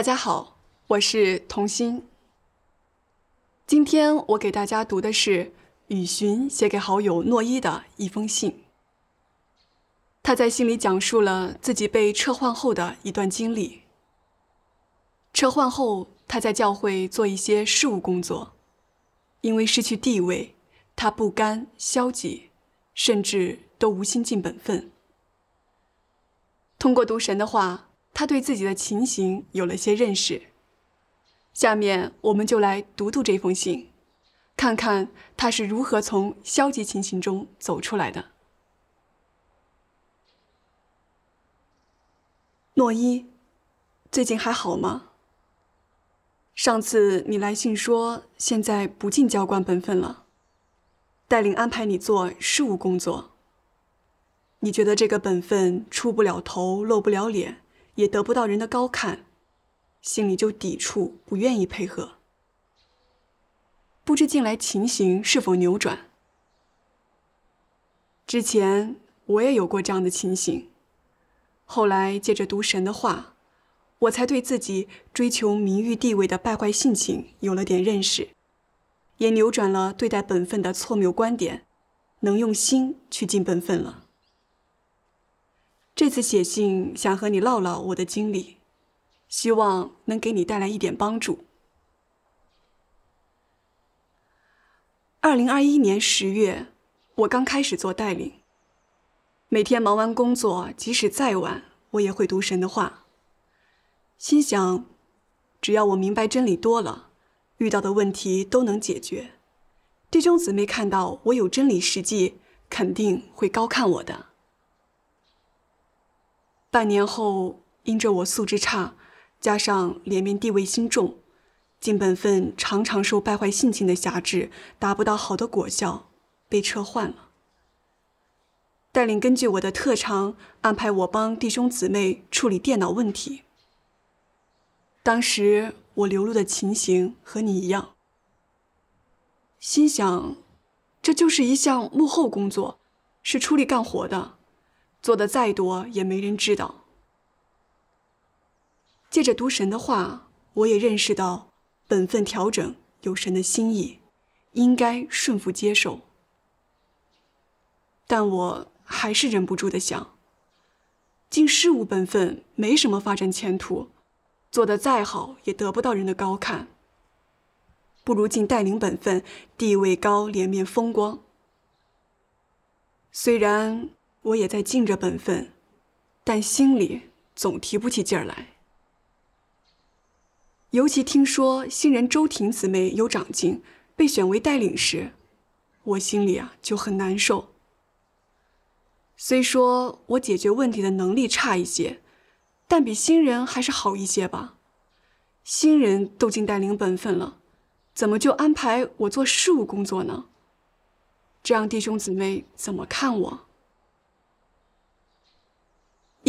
大家好，我是童心。今天我给大家读的是雨荨写给好友诺伊的一封信。他在信里讲述了自己被撤换后的一段经历。撤换后，他在教会做一些事务工作。因为失去地位，他不甘、消极，甚至都无心尽本分。通过读神的话。他对自己的情形有了些认识。下面我们就来读读这封信，看看他是如何从消极情形中走出来的。诺伊，最近还好吗？上次你来信说现在不尽教官本分了，带领安排你做事务工作。你觉得这个本分出不了头，露不了脸？也得不到人的高看，心里就抵触，不愿意配合。不知近来情形是否扭转？之前我也有过这样的情形，后来借着读神的话，我才对自己追求名誉地位的败坏性情有了点认识，也扭转了对待本分的错谬观点，能用心去尽本分了。这次写信想和你唠唠我的经历，希望能给你带来一点帮助。二零二一年十月，我刚开始做带领，每天忙完工作，即使再晚，我也会读神的话，心想，只要我明白真理多了，遇到的问题都能解决。弟兄姊妹看到我有真理实际，肯定会高看我的。半年后，因着我素质差，加上脸面地位心重，金本分常常受败坏性情的辖制，达不到好的果效，被撤换了。带领根据我的特长，安排我帮弟兄姊妹处理电脑问题。当时我流露的情形和你一样，心想，这就是一项幕后工作，是出力干活的。做的再多也没人知道。借着读神的话，我也认识到本分调整有神的心意，应该顺服接受。但我还是忍不住的想：尽事务本分没什么发展前途，做的再好也得不到人的高看。不如尽带领本分，地位高，脸面风光。虽然。我也在尽着本分，但心里总提不起劲儿来。尤其听说新人周婷姊妹有长进，被选为带领时，我心里啊就很难受。虽说我解决问题的能力差一些，但比新人还是好一些吧。新人都尽带领本分了，怎么就安排我做事务工作呢？这让弟兄姊妹怎么看我？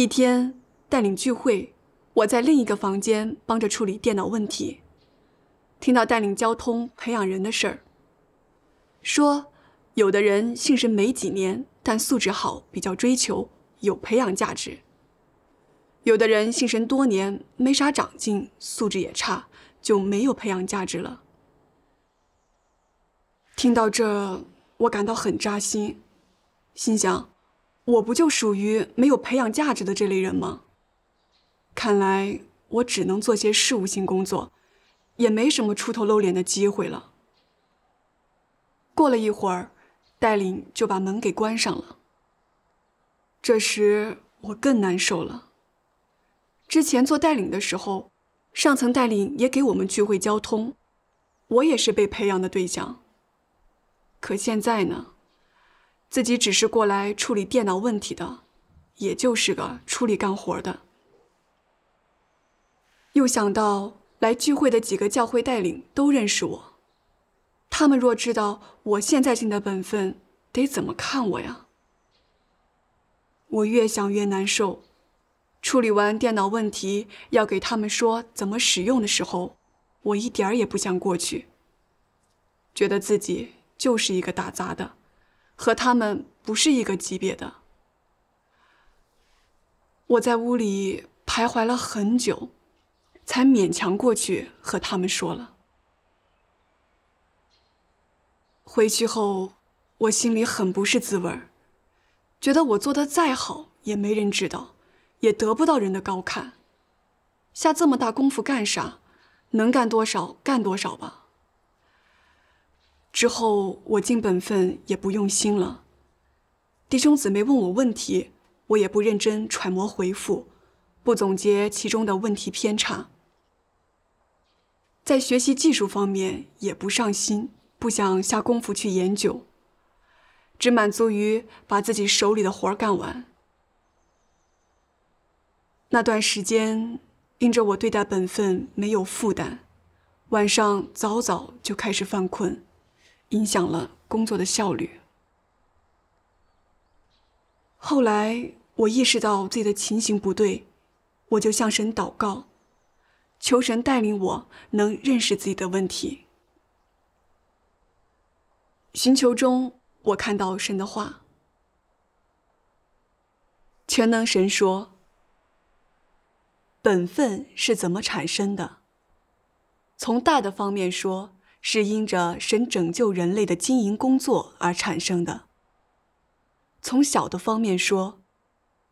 一天，带领聚会，我在另一个房间帮着处理电脑问题，听到带领交通培养人的事儿。说，有的人信神没几年，但素质好，比较追求，有培养价值；有的人信神多年，没啥长进，素质也差，就没有培养价值了。听到这，我感到很扎心，心想。我不就属于没有培养价值的这类人吗？看来我只能做些事务性工作，也没什么出头露脸的机会了。过了一会儿，带领就把门给关上了。这时我更难受了。之前做带领的时候，上层带领也给我们聚会交通，我也是被培养的对象。可现在呢？自己只是过来处理电脑问题的，也就是个处理干活的。又想到来聚会的几个教会带领都认识我，他们若知道我现在尽的本分得怎么看我呀？我越想越难受。处理完电脑问题要给他们说怎么使用的时候，我一点儿也不想过去，觉得自己就是一个打杂的。和他们不是一个级别的。我在屋里徘徊了很久，才勉强过去和他们说了。回去后，我心里很不是滋味觉得我做的再好也没人知道，也得不到人的高看，下这么大功夫干啥？能干多少干多少吧。之后，我尽本分也不用心了。弟兄姊妹问我问题，我也不认真揣摩回复，不总结其中的问题偏差。在学习技术方面也不上心，不想下功夫去研究，只满足于把自己手里的活儿干完。那段时间，因着我对待本分没有负担，晚上早早就开始犯困。影响了工作的效率。后来我意识到自己的情形不对，我就向神祷告，求神带领我能认识自己的问题。寻求中，我看到神的话，全能神说：“本分是怎么产生的？从大的方面说。”是因着神拯救人类的经营工作而产生的。从小的方面说，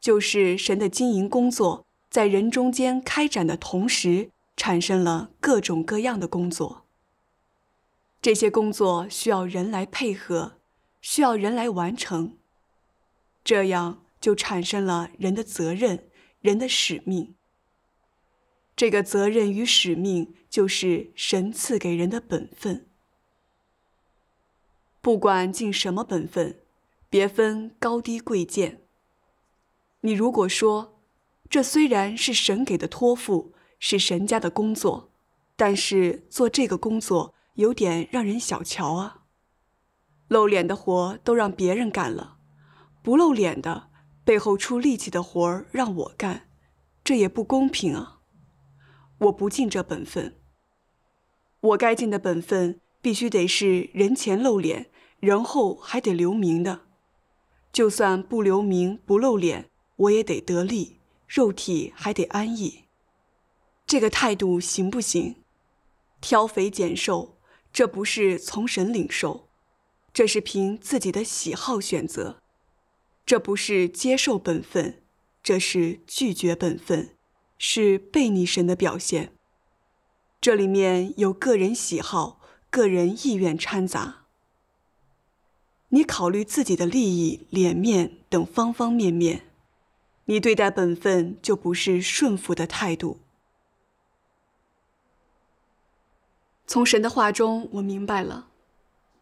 就是神的经营工作在人中间开展的同时，产生了各种各样的工作。这些工作需要人来配合，需要人来完成，这样就产生了人的责任，人的使命。这个责任与使命，就是神赐给人的本分。不管尽什么本分，别分高低贵贱。你如果说，这虽然是神给的托付，是神家的工作，但是做这个工作有点让人小瞧啊。露脸的活都让别人干了，不露脸的、背后出力气的活儿让我干，这也不公平啊。我不尽这本分，我该尽的本分必须得是人前露脸，人后还得留名的。就算不留名不露脸，我也得得利，肉体还得安逸。这个态度行不行？挑肥拣瘦，这不是从神领受，这是凭自己的喜好选择。这不是接受本分，这是拒绝本分。是悖逆神的表现，这里面有个人喜好、个人意愿掺杂。你考虑自己的利益、脸面等方方面面，你对待本分就不是顺服的态度。从神的话中，我明白了，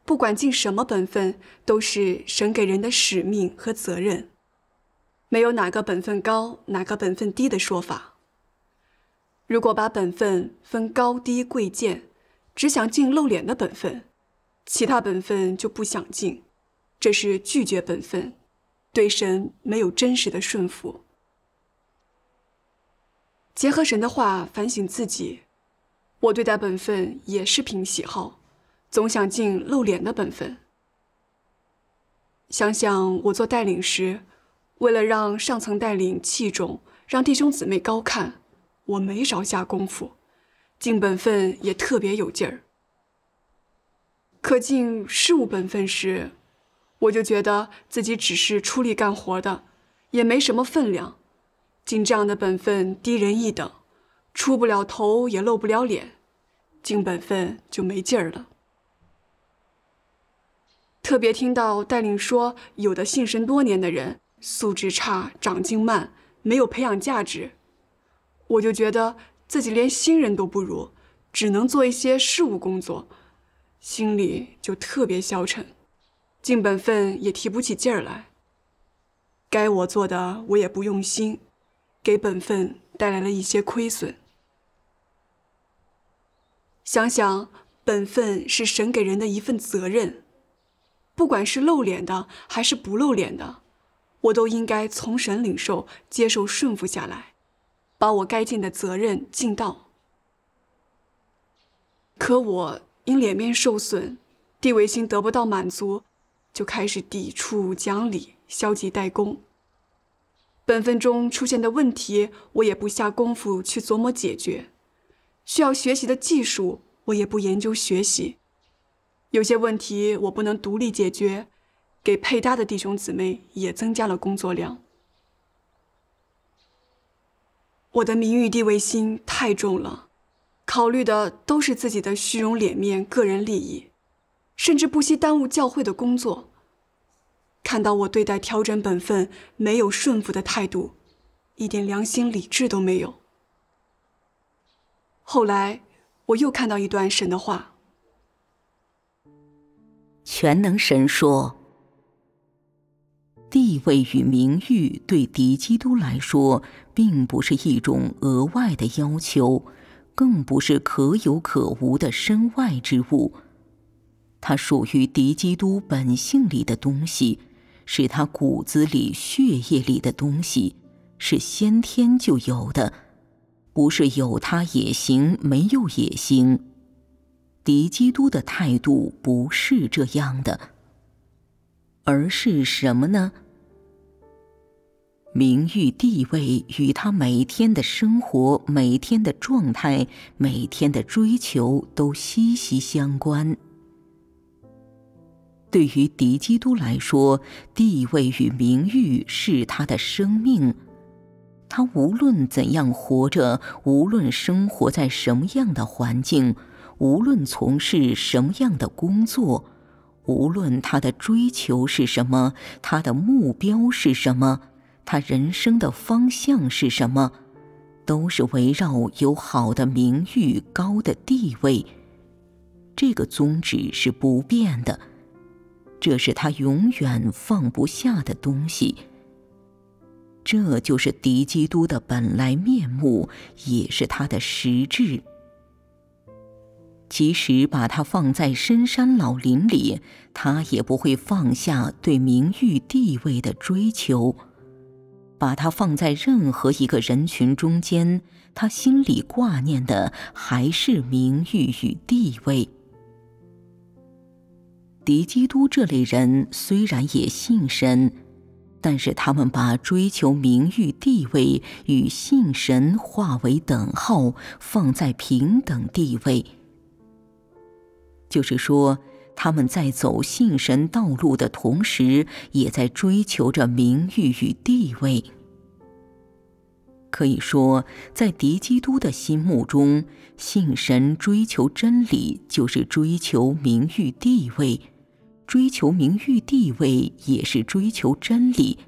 不管尽什么本分，都是神给人的使命和责任，没有哪个本分高、哪个本分低的说法。如果把本分分高低贵贱，只想尽露脸的本分，其他本分就不想尽，这是拒绝本分，对神没有真实的顺服。结合神的话反省自己，我对待本分也是凭喜好，总想尽露脸的本分。想想我做带领时，为了让上层带领器重，让弟兄姊妹高看。我没少下功夫，尽本分也特别有劲儿。可尽事务本分时，我就觉得自己只是出力干活的，也没什么分量，尽这样的本分低人一等，出不了头也露不了脸，尽本分就没劲儿了。特别听到带领说，有的信神多年的人素质差、长进慢，没有培养价值。我就觉得自己连新人都不如，只能做一些事务工作，心里就特别消沉，尽本分也提不起劲儿来。该我做的我也不用心，给本分带来了一些亏损。想想本分是神给人的一份责任，不管是露脸的还是不露脸的，我都应该从神领受、接受、顺服下来。把我该尽的责任尽到，可我因脸面受损，地位心得不到满足，就开始抵触讲理，消极怠工。本分中出现的问题，我也不下功夫去琢磨解决；需要学习的技术，我也不研究学习。有些问题我不能独立解决，给配搭的弟兄姊妹也增加了工作量。我的名誉地位心太重了，考虑的都是自己的虚荣脸面、个人利益，甚至不惜耽误教会的工作。看到我对待调整本分没有顺服的态度，一点良心理智都没有。后来，我又看到一段神的话。全能神说。地位与名誉对狄基督来说，并不是一种额外的要求，更不是可有可无的身外之物。它属于狄基督本性里的东西，是他骨子里、血液里的东西，是先天就有的，不是有他也行，没有也行。狄基督的态度不是这样的。而是什么呢？名誉、地位与他每天的生活、每天的状态、每天的追求都息息相关。对于狄基督来说，地位与名誉是他的生命。他无论怎样活着，无论生活在什么样的环境，无论从事什么样的工作。无论他的追求是什么，他的目标是什么，他人生的方向是什么，都是围绕有好的名誉、高的地位。这个宗旨是不变的，这是他永远放不下的东西。这就是敌基督的本来面目，也是他的实质。即使把他放在深山老林里，他也不会放下对名誉地位的追求；把他放在任何一个人群中间，他心里挂念的还是名誉与地位。狄基督这类人虽然也信神，但是他们把追求名誉地位与信神化为等号，放在平等地位。就是说，他们在走信神道路的同时，也在追求着名誉与地位。可以说，在狄基督的心目中，信神追求真理就是追求名誉地位，追求名誉地位也是追求真理。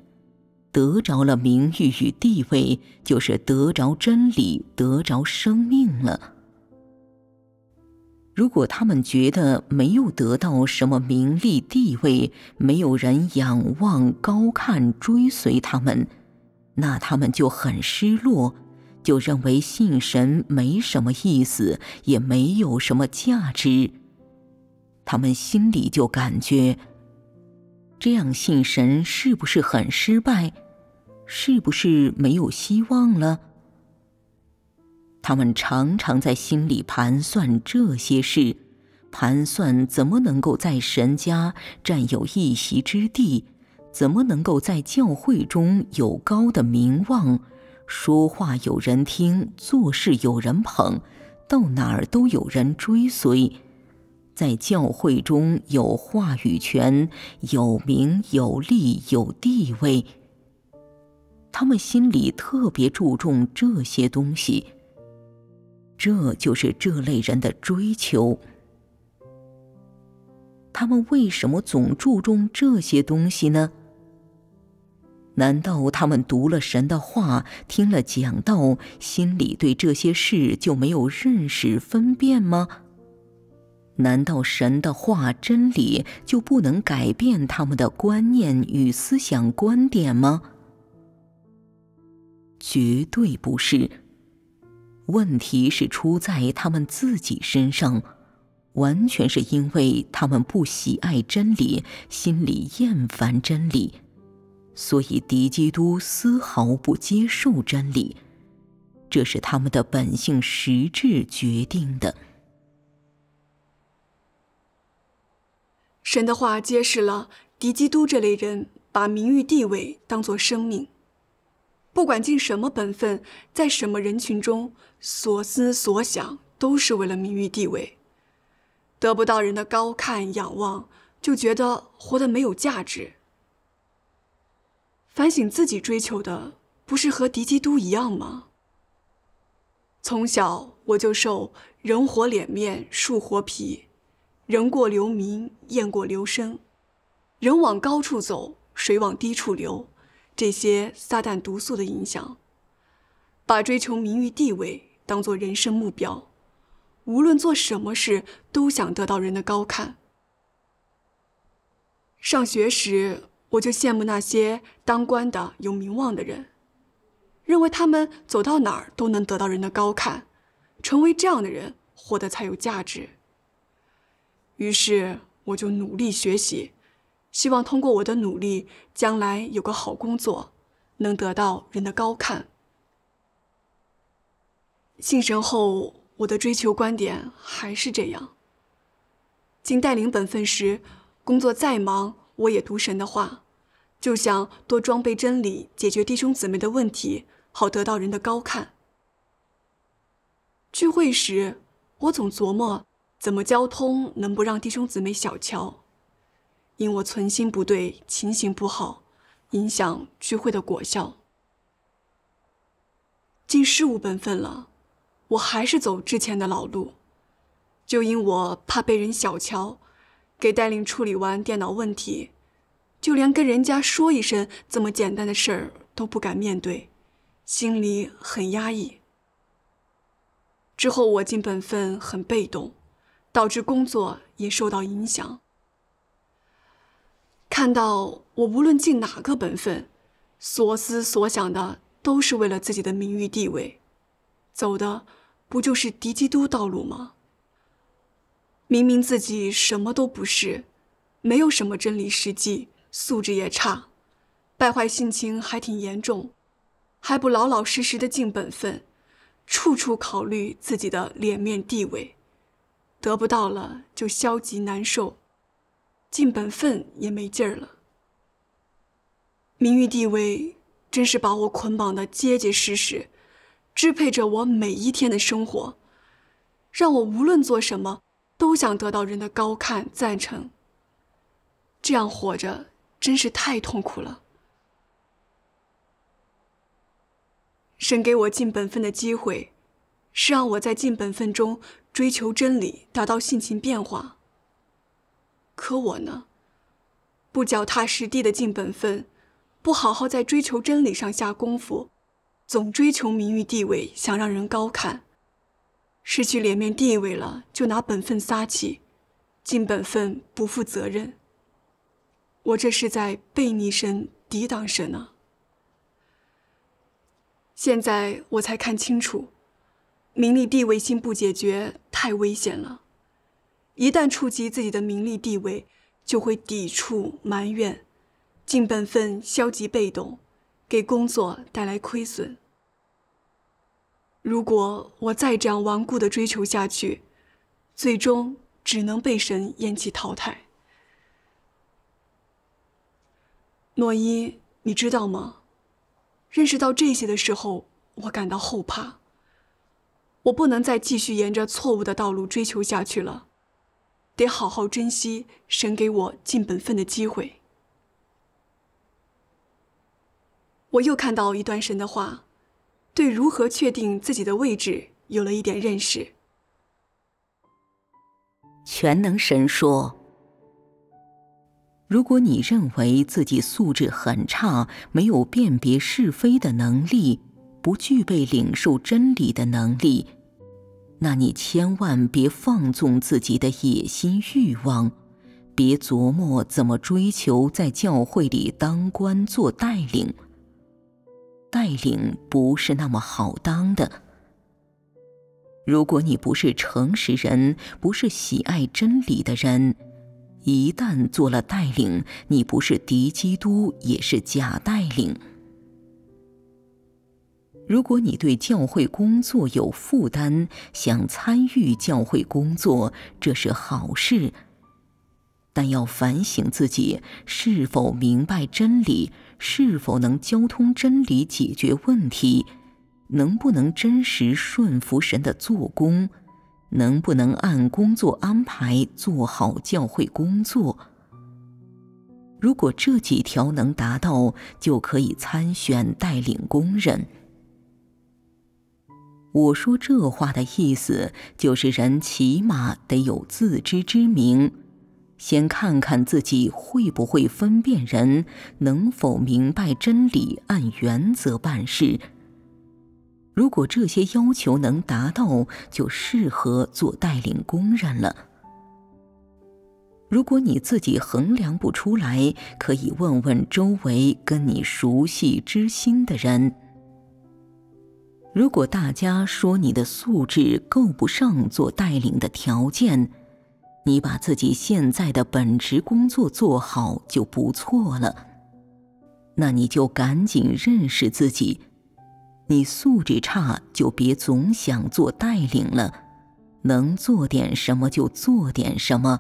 得着了名誉与地位，就是得着真理，得着生命了。如果他们觉得没有得到什么名利地位，没有人仰望高看追随他们，那他们就很失落，就认为信神没什么意思，也没有什么价值。他们心里就感觉，这样信神是不是很失败，是不是没有希望了？他们常常在心里盘算这些事，盘算怎么能够在神家占有一席之地，怎么能够在教会中有高的名望，说话有人听，做事有人捧，到哪儿都有人追随，在教会中有话语权，有名有利有地位。他们心里特别注重这些东西。这就是这类人的追求。他们为什么总注重这些东西呢？难道他们读了神的话，听了讲道，心里对这些事就没有认识分辨吗？难道神的话真理就不能改变他们的观念与思想观点吗？绝对不是。问题是出在他们自己身上，完全是因为他们不喜爱真理，心里厌烦真理，所以敌基督丝毫不接受真理，这是他们的本性实质决定的。神的话揭示了敌基督这类人把名誉地位当做生命。不管尽什么本分，在什么人群中，所思所想都是为了名誉地位，得不到人的高看仰望，就觉得活得没有价值。反省自己追求的，不是和狄基都一样吗？从小我就受“人活脸面，树活皮；人过留名，雁过留声；人往高处走，水往低处流。”这些撒旦毒素的影响，把追求名誉地位当做人生目标，无论做什么事都想得到人的高看。上学时，我就羡慕那些当官的有名望的人，认为他们走到哪儿都能得到人的高看，成为这样的人活得才有价值。于是，我就努力学习。希望通过我的努力，将来有个好工作，能得到人的高看。信神后，我的追求观点还是这样。尽带领本分时，工作再忙，我也读神的话，就想多装备真理，解决弟兄姊妹的问题，好得到人的高看。聚会时，我总琢磨怎么交通能不让弟兄姊妹小瞧。因我存心不对，情形不好，影响聚会的果效。尽事务本分了，我还是走之前的老路，就因我怕被人小瞧，给戴令处理完电脑问题，就连跟人家说一声这么简单的事儿都不敢面对，心里很压抑。之后我尽本分很被动，导致工作也受到影响。看到我无论尽哪个本分，所思所想的都是为了自己的名誉地位，走的不就是敌基督道路吗？明明自己什么都不是，没有什么真理实际，素质也差，败坏性情还挺严重，还不老老实实的尽本分，处处考虑自己的脸面地位，得不到了就消极难受。尽本分也没劲儿了。名誉地位真是把我捆绑的结结实实，支配着我每一天的生活，让我无论做什么都想得到人的高看赞成。这样活着真是太痛苦了。神给我尽本分的机会，是让我在尽本分中追求真理，达到性情变化。可我呢，不脚踏实地的尽本分，不好好在追求真理上下功夫，总追求名誉地位，想让人高看，失去脸面地位了，就拿本分撒气，尽本分不负责任。我这是在背逆神、抵挡神啊！现在我才看清楚，名利地位心不解决，太危险了。一旦触及自己的名利地位，就会抵触埋怨，尽本分消极被动，给工作带来亏损。如果我再这样顽固的追求下去，最终只能被神厌弃淘汰。诺伊，你知道吗？认识到这些的时候，我感到后怕。我不能再继续沿着错误的道路追求下去了。得好好珍惜神给我尽本分的机会。我又看到一段神的话，对如何确定自己的位置有了一点认识。全能神说：“如果你认为自己素质很差，没有辨别是非的能力，不具备领受真理的能力。”那你千万别放纵自己的野心欲望，别琢磨怎么追求在教会里当官做带领。带领不是那么好当的。如果你不是诚实人，不是喜爱真理的人，一旦做了带领，你不是敌基督，也是假带领。如果你对教会工作有负担，想参与教会工作，这是好事。但要反省自己是否明白真理，是否能交通真理解决问题，能不能真实顺服神的做工，能不能按工作安排做好教会工作。如果这几条能达到，就可以参选带领工人。我说这话的意思，就是人起码得有自知之明，先看看自己会不会分辨人，能否明白真理，按原则办事。如果这些要求能达到，就适合做带领工人了。如果你自己衡量不出来，可以问问周围跟你熟悉、知心的人。如果大家说你的素质够不上做带领的条件，你把自己现在的本职工作做好就不错了。那你就赶紧认识自己，你素质差就别总想做带领了。能做点什么就做点什么，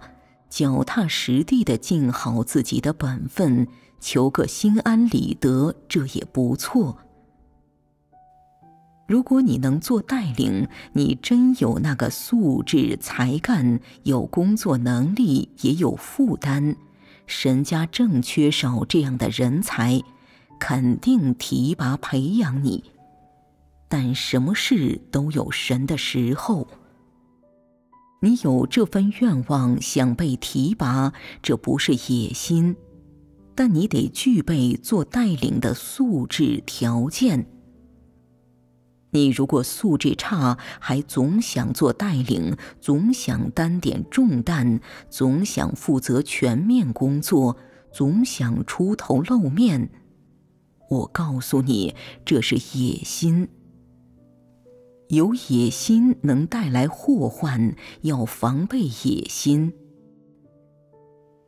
脚踏实地的尽好自己的本分，求个心安理得，这也不错。如果你能做带领，你真有那个素质、才干，有工作能力，也有负担，神家正缺少这样的人才，肯定提拔培养你。但什么事都有神的时候，你有这份愿望想被提拔，这不是野心，但你得具备做带领的素质条件。你如果素质差，还总想做带领，总想担点重担，总想负责全面工作，总想出头露面，我告诉你，这是野心。有野心能带来祸患，要防备野心。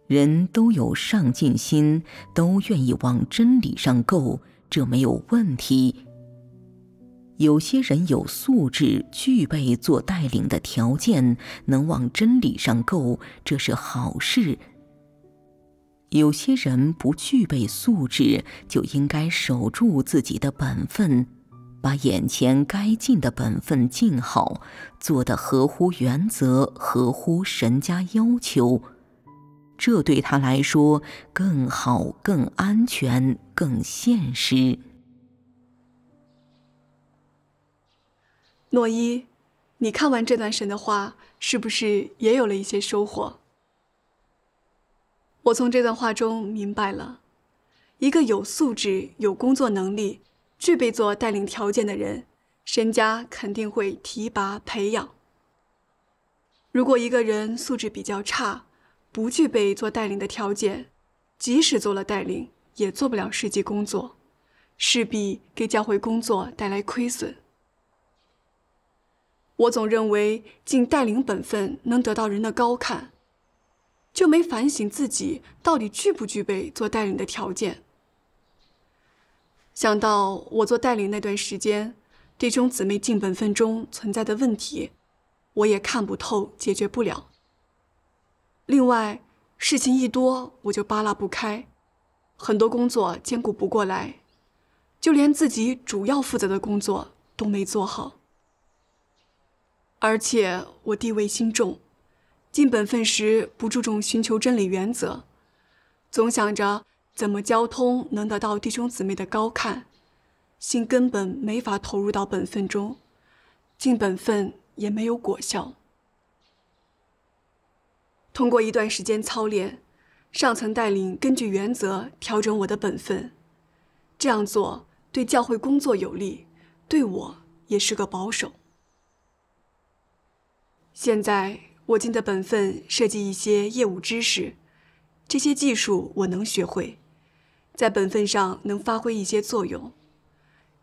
人都有上进心，都愿意往真理上够，这没有问题。有些人有素质，具备做带领的条件，能往真理上够，这是好事。有些人不具备素质，就应该守住自己的本分，把眼前该尽的本分尽好，做得合乎原则，合乎神家要求，这对他来说更好、更安全、更现实。诺伊，你看完这段神的话，是不是也有了一些收获？我从这段话中明白了，一个有素质、有工作能力、具备做带领条件的人，身家肯定会提拔培养。如果一个人素质比较差，不具备做带领的条件，即使做了带领，也做不了实际工作，势必给教会工作带来亏损。我总认为尽带领本分能得到人的高看，就没反省自己到底具不具备做带领的条件。想到我做带领那段时间，弟兄姊妹尽本分中存在的问题，我也看不透，解决不了。另外，事情一多我就扒拉不开，很多工作兼顾不过来，就连自己主要负责的工作都没做好。而且我地位心重，尽本分时不注重寻求真理原则，总想着怎么交通能得到弟兄姊妹的高看，心根本没法投入到本分中，尽本分也没有果效。通过一段时间操练，上层带领根据原则调整我的本分，这样做对教会工作有利，对我也是个保守。现在我尽的本分，设计一些业务知识，这些技术我能学会，在本分上能发挥一些作用，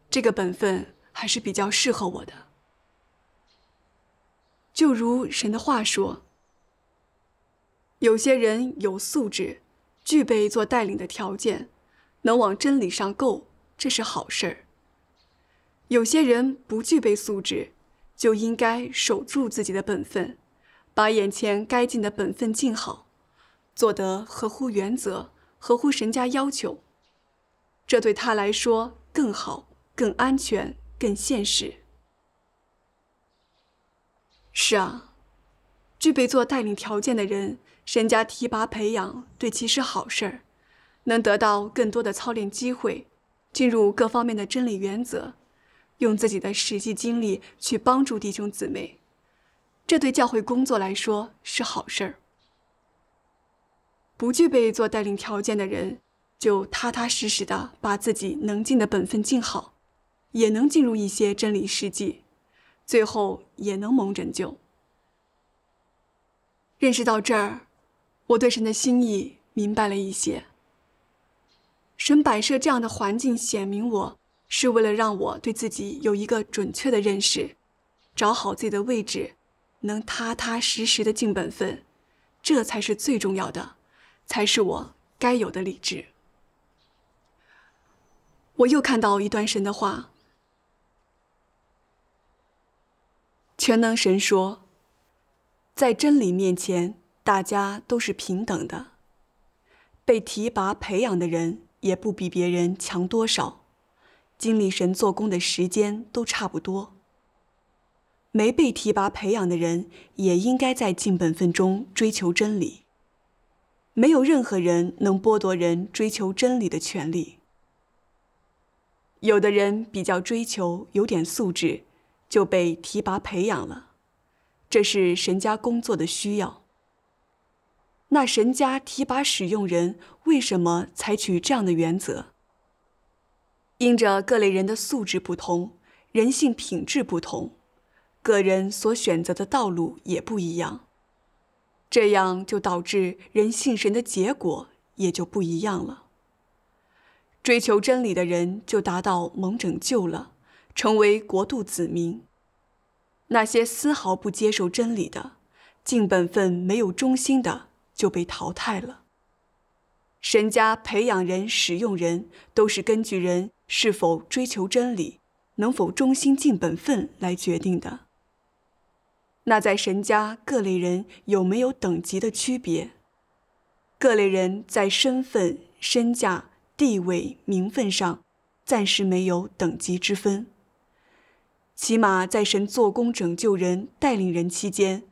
这个本分还是比较适合我的。就如神的话说，有些人有素质，具备做带领的条件，能往真理上够，这是好事儿。有些人不具备素质。就应该守住自己的本分，把眼前该尽的本分尽好，做得合乎原则、合乎神家要求。这对他来说更好、更安全、更现实。是啊，具备做带领条件的人，神家提拔培养，对其是好事儿，能得到更多的操练机会，进入各方面的真理原则。用自己的实际经历去帮助弟兄姊妹，这对教会工作来说是好事儿。不具备做带领条件的人，就踏踏实实的把自己能尽的本分尽好，也能进入一些真理世界，最后也能蒙拯救。认识到这儿，我对神的心意明白了一些。神摆设这样的环境，显明我。是为了让我对自己有一个准确的认识，找好自己的位置，能踏踏实实的尽本分，这才是最重要的，才是我该有的理智。我又看到一段神的话，全能神说，在真理面前，大家都是平等的，被提拔培养的人也不比别人强多少。精力神做工的时间都差不多，没被提拔培养的人也应该在尽本分中追求真理。没有任何人能剥夺人追求真理的权利。有的人比较追求有点素质，就被提拔培养了，这是神家工作的需要。那神家提拔使用人为什么采取这样的原则？因着各类人的素质不同，人性品质不同，个人所选择的道路也不一样，这样就导致人性神的结果也就不一样了。追求真理的人就达到蒙拯救了，成为国度子民；那些丝毫不接受真理的、尽本分没有忠心的，就被淘汰了。神家培养人、使用人，都是根据人。是否追求真理，能否忠心尽本分来决定的。那在神家各类人有没有等级的区别？各类人在身份、身价、地位、名分上，暂时没有等级之分。起码在神做工拯救人、带领人期间，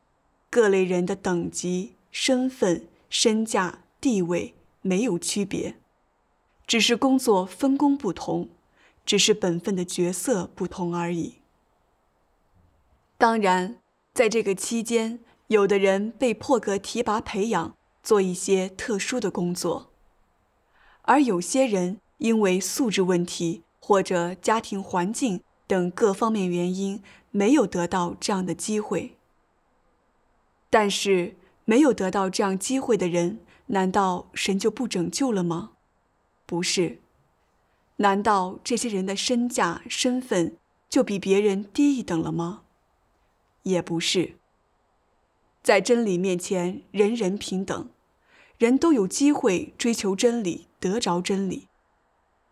各类人的等级、身份、身价、地位没有区别。只是工作分工不同，只是本分的角色不同而已。当然，在这个期间，有的人被破格提拔培养，做一些特殊的工作，而有些人因为素质问题或者家庭环境等各方面原因，没有得到这样的机会。但是，没有得到这样机会的人，难道神就不拯救了吗？不是，难道这些人的身价、身份就比别人低一等了吗？也不是，在真理面前人人平等，人都有机会追求真理、得着真理。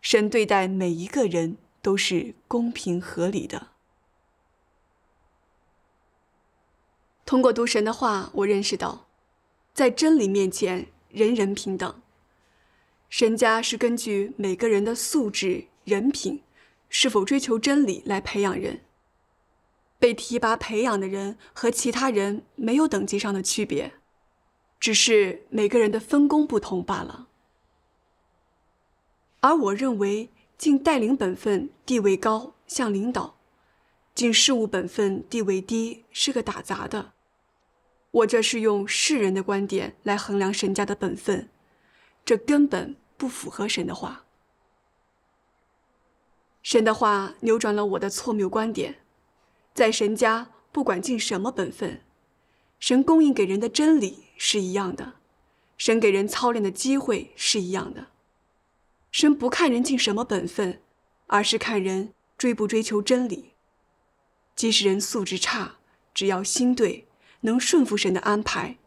神对待每一个人都是公平合理的。通过读神的话，我认识到，在真理面前人人平等。沈家是根据每个人的素质、人品，是否追求真理来培养人。被提拔培养的人和其他人没有等级上的区别，只是每个人的分工不同罢了。而我认为，尽带领本分地位高，像领导；尽事务本分地位低，是个打杂的。我这是用世人的观点来衡量沈家的本分。这根本不符合神的话。神的话扭转了我的错谬观点，在神家不管尽什么本分，神供应给人的真理是一样的，神给人操练的机会是一样的。神不看人尽什么本分，而是看人追不追求真理。即使人素质差，只要心对，能顺服神的安排，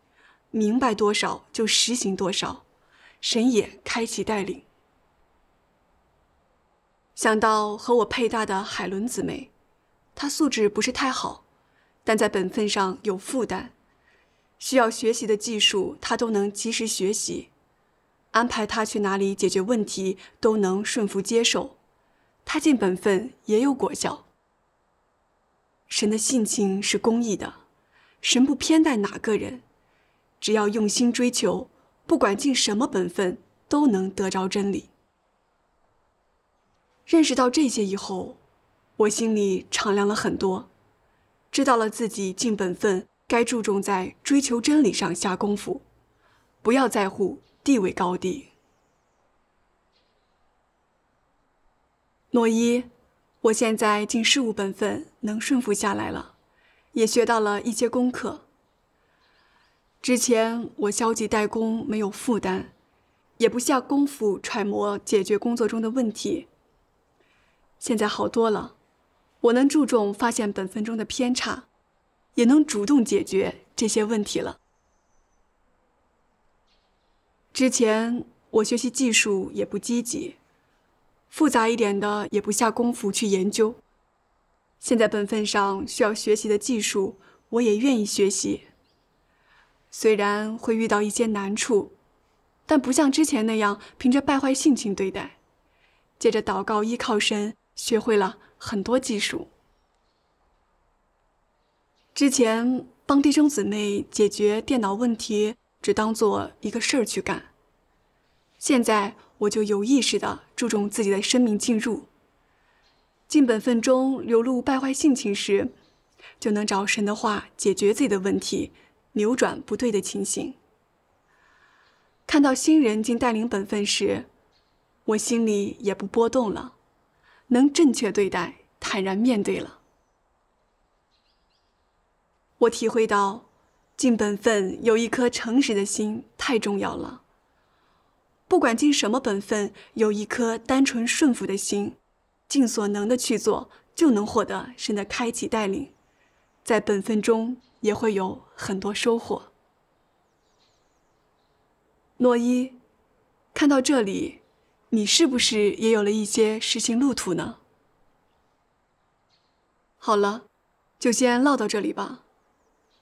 明白多少就实行多少。神也开启带领。想到和我配搭的海伦姊妹，她素质不是太好，但在本分上有负担，需要学习的技术，她都能及时学习；安排她去哪里解决问题，都能顺服接受。她尽本分也有果效。神的性情是公义的，神不偏待哪个人，只要用心追求。不管尽什么本分，都能得着真理。认识到这些以后，我心里敞亮了很多，知道了自己尽本分该注重在追求真理上下功夫，不要在乎地位高低。诺伊，我现在尽事务本分能顺服下来了，也学到了一些功课。之前我消极怠工，没有负担，也不下功夫揣摩解决工作中的问题。现在好多了，我能注重发现本分中的偏差，也能主动解决这些问题了。之前我学习技术也不积极，复杂一点的也不下功夫去研究。现在本分上需要学习的技术，我也愿意学习。虽然会遇到一些难处，但不像之前那样凭着败坏性情对待，借着祷告依靠神，学会了很多技术。之前帮弟兄姊妹解决电脑问题，只当做一个事儿去干，现在我就有意识的注重自己的生命进入，尽本分中流露败坏性情时，就能找神的话解决自己的问题。扭转不对的情形。看到新人竟带领本分时，我心里也不波动了，能正确对待，坦然面对了。我体会到，尽本分有一颗诚实的心太重要了。不管尽什么本分，有一颗单纯顺服的心，尽所能的去做，就能获得神的开启带领，在本分中。也会有很多收获。诺伊，看到这里，你是不是也有了一些实行路途呢？好了，就先唠到这里吧。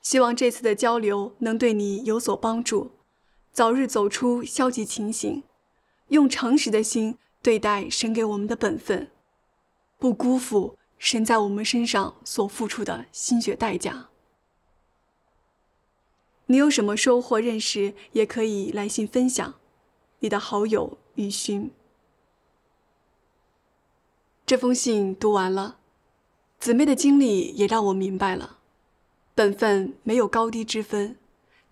希望这次的交流能对你有所帮助，早日走出消极情形，用诚实的心对待神给我们的本分，不辜负神在我们身上所付出的心血代价。你有什么收获、认识，也可以来信分享。你的好友雨勋。这封信读完了，姊妹的经历也让我明白了，本分没有高低之分，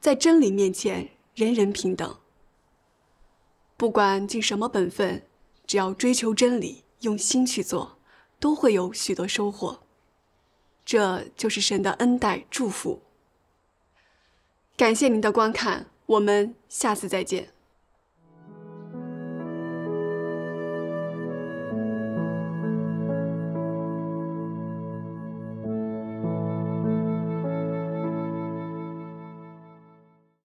在真理面前，人人平等。不管尽什么本分，只要追求真理，用心去做，都会有许多收获。这就是神的恩待祝福。感谢您的观看，我们下次再见。